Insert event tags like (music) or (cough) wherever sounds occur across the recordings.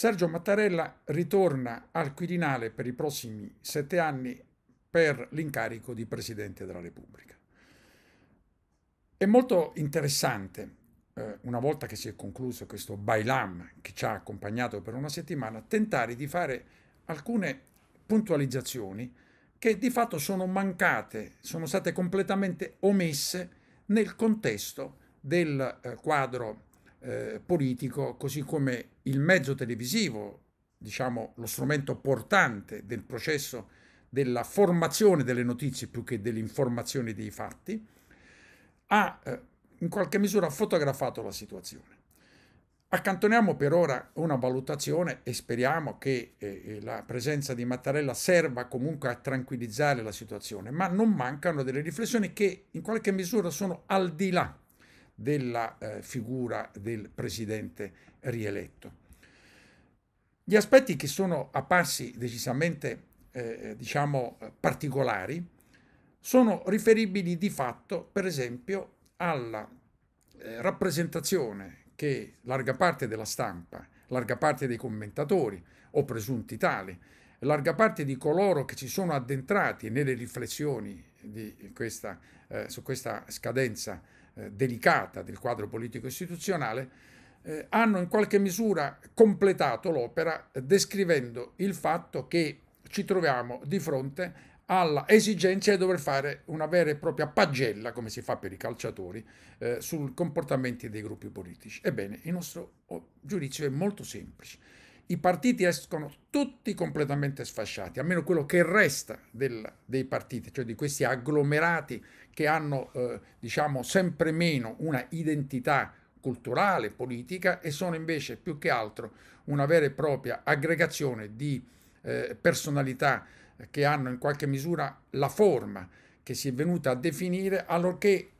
Sergio Mattarella ritorna al Quirinale per i prossimi sette anni per l'incarico di Presidente della Repubblica. È molto interessante, eh, una volta che si è concluso questo bailam che ci ha accompagnato per una settimana, tentare di fare alcune puntualizzazioni che di fatto sono mancate, sono state completamente omesse nel contesto del eh, quadro eh, politico, così come il mezzo televisivo, diciamo lo strumento portante del processo della formazione delle notizie più che dell'informazione dei fatti, ha eh, in qualche misura fotografato la situazione. Accantoniamo per ora una valutazione e speriamo che eh, eh la presenza di Mattarella serva comunque a tranquillizzare la situazione, ma non mancano delle riflessioni che in qualche misura sono al di là della eh, figura del presidente rieletto. Gli aspetti che sono apparsi decisamente, eh, diciamo, particolari sono riferibili di fatto, per esempio, alla eh, rappresentazione che larga parte della stampa, larga parte dei commentatori o presunti tali, larga parte di coloro che si sono addentrati nelle riflessioni questa, eh, su questa scadenza eh, delicata del quadro politico istituzionale, eh, hanno in qualche misura completato l'opera descrivendo il fatto che ci troviamo di fronte alla esigenza di dover fare una vera e propria pagella, come si fa per i calciatori, eh, sui comportamenti dei gruppi politici. Ebbene, il nostro oh, giudizio è molto semplice i partiti escono tutti completamente sfasciati, almeno quello che resta del, dei partiti, cioè di questi agglomerati che hanno eh, diciamo sempre meno una identità culturale, politica e sono invece più che altro una vera e propria aggregazione di eh, personalità che hanno in qualche misura la forma che si è venuta a definire allorché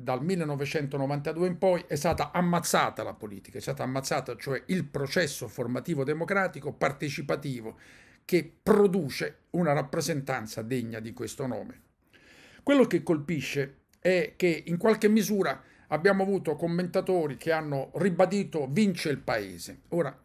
dal 1992 in poi è stata ammazzata la politica, è stata ammazzata cioè il processo formativo democratico partecipativo che produce una rappresentanza degna di questo nome. Quello che colpisce è che in qualche misura abbiamo avuto commentatori che hanno ribadito vince il paese. Ora,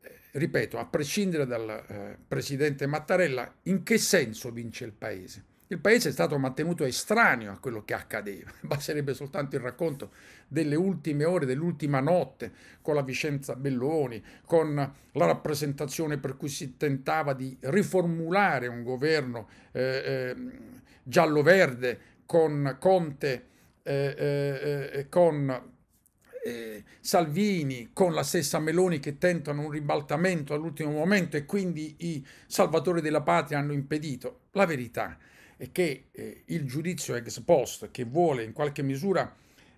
eh, ripeto, a prescindere dal eh, presidente Mattarella, in che senso vince il paese? Il paese è stato mantenuto estraneo a quello che accadeva. (laughs) Basterebbe soltanto il racconto delle ultime ore, dell'ultima notte con la Vicenza Belloni, con la rappresentazione per cui si tentava di riformulare un governo eh, eh, giallo-verde con Conte, eh, eh, eh, eh con eh, Salvini con la stessa Meloni che tentano un ribaltamento all'ultimo momento e quindi i salvatori della patria hanno impedito. La verità è che eh, il giudizio ex post che vuole in qualche misura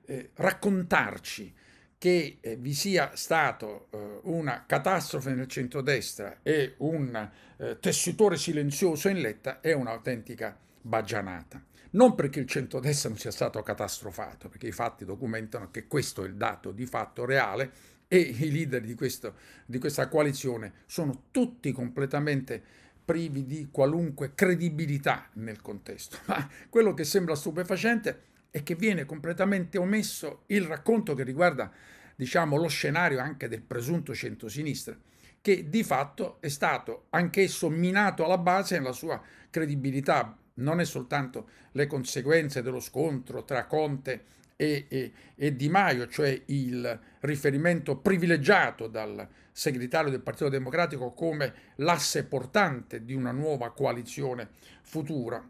eh, raccontarci che eh, vi sia stata eh, una catastrofe nel centrodestra e un eh, tessitore silenzioso in letta è un'autentica bagianata. Non perché il centrodestra non sia stato catastrofato, perché i fatti documentano che questo è il dato di fatto reale e i leader di, questo, di questa coalizione sono tutti completamente privi di qualunque credibilità nel contesto. Ma quello che sembra stupefacente è che viene completamente omesso il racconto che riguarda diciamo, lo scenario anche del presunto centrosinistra, che di fatto è stato anch'esso minato alla base nella sua credibilità. Non è soltanto le conseguenze dello scontro tra Conte e, e, e Di Maio, cioè il riferimento privilegiato dal segretario del Partito Democratico come l'asse portante di una nuova coalizione futura,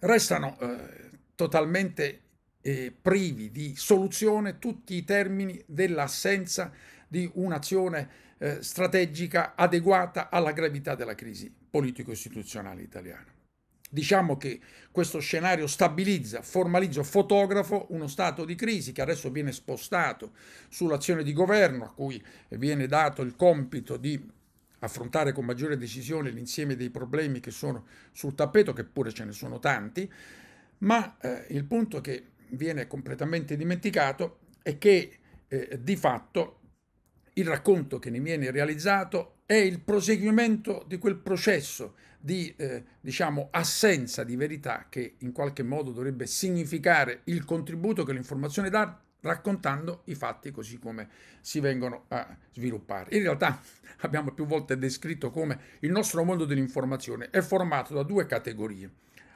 restano eh, totalmente eh, privi di soluzione tutti i termini dell'assenza di un'azione eh, strategica adeguata alla gravità della crisi politico-istituzionale italiana. Diciamo che questo scenario stabilizza, formalizza, fotografo uno stato di crisi che adesso viene spostato sull'azione di governo, a cui viene dato il compito di affrontare con maggiore decisione l'insieme dei problemi che sono sul tappeto, che pure ce ne sono tanti, ma eh, il punto che viene completamente dimenticato è che eh, di fatto il racconto che ne viene realizzato è il proseguimento di quel processo di eh, diciamo, assenza di verità che in qualche modo dovrebbe significare il contributo che l'informazione dà raccontando i fatti così come si vengono a sviluppare. In realtà (laughs) abbiamo più volte descritto come il nostro mondo dell'informazione è formato da due categorie.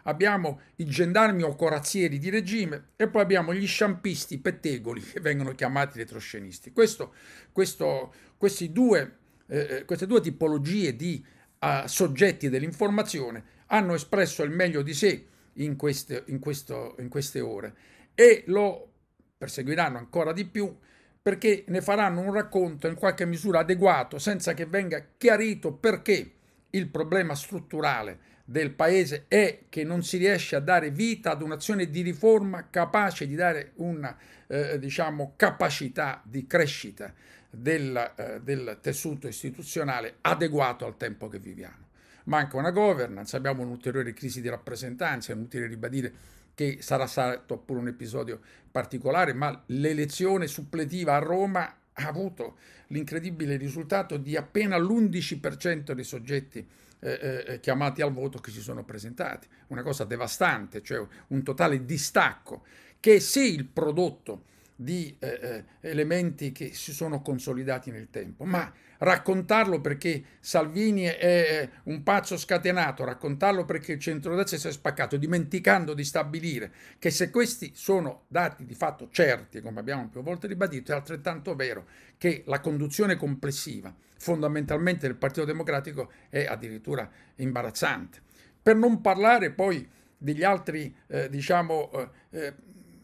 Abbiamo i gendarmi o corazzieri di regime e poi abbiamo gli sciampisti pettegoli che vengono chiamati retroscenisti. Questo, questo, questi due eh, eh, queste due tipologie di eh, soggetti dell'informazione hanno espresso il meglio di sé in queste, in, questo, in queste ore e lo perseguiranno ancora di più perché ne faranno un racconto in qualche misura adeguato senza che venga chiarito perché il problema strutturale del paese è che non si riesce a dare vita ad un'azione di riforma capace di dare una eh, diciamo, capacità di crescita del, eh, del tessuto istituzionale adeguato al tempo che viviamo. Manca una governance, abbiamo un'ulteriore crisi di rappresentanza, è inutile ribadire che sarà stato pure un episodio particolare, ma l'elezione suppletiva a Roma ha avuto l'incredibile risultato di appena l'11% dei soggetti eh, eh, eh, chiamati al voto che si sono presentati. Una cosa devastante, cioè un totale distacco che se il prodotto di eh, eh, elementi che si sono consolidati nel tempo, ma raccontarlo perché Salvini è un pazzo scatenato, raccontarlo perché il centrodestra si è spaccato, dimenticando di stabilire che se questi sono dati di fatto certi, come abbiamo più volte ribadito, è altrettanto vero che la conduzione complessiva fondamentalmente del Partito Democratico è addirittura imbarazzante. Per non parlare poi degli altri, eh, diciamo, eh, eh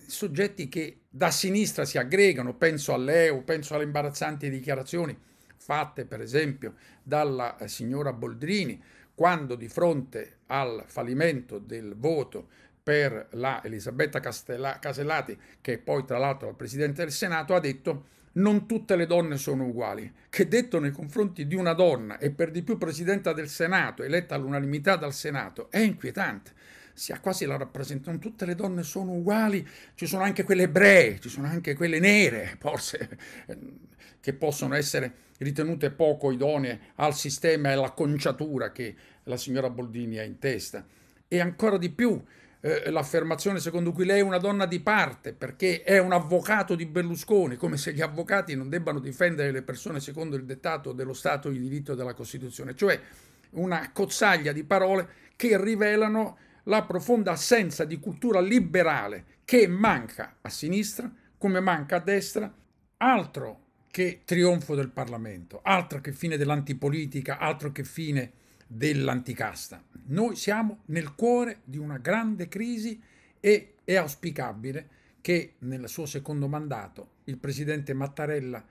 soggetti che da sinistra si aggregano, penso all'EU, penso alle imbarazzanti dichiarazioni fatte per esempio dalla eh, signora Boldrini quando di fronte al fallimento del voto per la Elisabetta Casellati, che poi tra l'altro al Presidente del Senato ha detto non tutte le donne sono uguali, che detto nei confronti di una donna e per di più Presidenta del Senato, eletta all'unanimità dal Senato, è inquietante si quasi la rappresentazione, tutte le donne sono uguali, ci sono anche quelle ebree, ci sono anche quelle nere, forse, ehm, che possono essere ritenute poco idonee al sistema e alla conciatura che la signora Boldini ha in testa. E ancora di più eh, l'affermazione secondo cui lei è una donna di parte perché è un avvocato di Berlusconi, come se gli avvocati non debbano difendere le persone secondo il dettato dello Stato di diritto e della Costituzione, cioè una cozzaglia di parole che rivelano la profonda assenza di cultura liberale che manca a sinistra come manca a destra, altro che trionfo del Parlamento, altro che fine dell'antipolitica, altro che fine dell'anticasta. Noi siamo nel cuore di una grande crisi e è auspicabile che nel suo secondo mandato il presidente Mattarella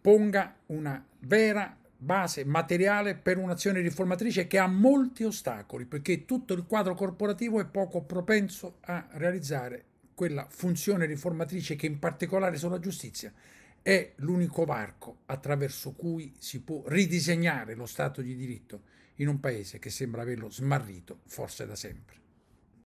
ponga una vera base materiale per un'azione riformatrice che ha molti ostacoli, perché tutto il quadro corporativo è poco propenso a realizzare quella funzione riformatrice che in particolare sulla giustizia è l'unico varco attraverso cui si può ridisegnare lo Stato di diritto in un paese che sembra averlo smarrito forse da sempre.